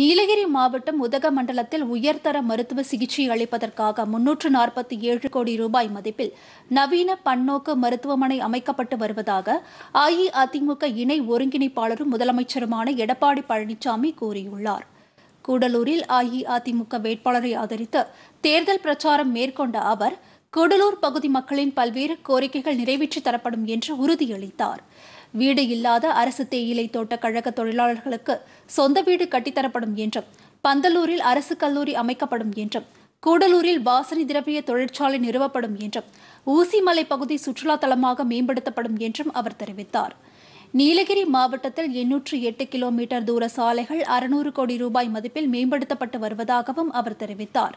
நீலகிரி மாவட்டம் உதக மண்டலத்தில் உயர்தர மருத்துவ சிகிச்சை அளிப்பதற்காக முன்னூற்று நாற்பத்தி ஏழு கோடி ரூபாய் மதிப்பில் நவீன பன்னோக்கு மருத்துவமனை அமைக்கப்பட்டு வருவதாக அஇஅதிமுக இணை ஒருங்கிணைப்பாளரும் முதலமைச்சருமான எடப்பாடி பழனிசாமி கூறியுள்ளார் கூடலூரில் அஇஅதிமுக வேட்பாளரை ஆதரித்து தேர்தல் பிரச்சாரம் மேற்கொண்ட அவர் கூடலூர் பகுதி மக்களின் பல்வேறு கோரிக்கைகள் நிறைவேற்றித் தரப்படும் என்று உறுதியளித்தார் வீடு இல்லாத அரசு தேயிலை தோட்ட கழக தொழிலாளர்களுக்கு சொந்த வீடு கட்டித்தரப்படும் என்றும் பந்தலூரில் அரசு கல்லூரி அமைக்கப்படும் என்றும் கூடலூரில் வாசனை திரவிய தொழிற்சாலை நிறுவப்படும் என்றும் ஊசிமலை பகுதி சுற்றுலா தலமாக மேம்படுத்தப்படும் என்றும் அவர் தெரிவித்தார் நீலகிரி மாவட்டத்தில் எண்ணூற்று எட்டு கிலோமீட்டர் தூர சாலைகள் அறுநூறு கோடி ரூபாய் மதிப்பில் மேம்படுத்தப்பட்டு வருவதாகவும் அவர் தெரிவித்தார்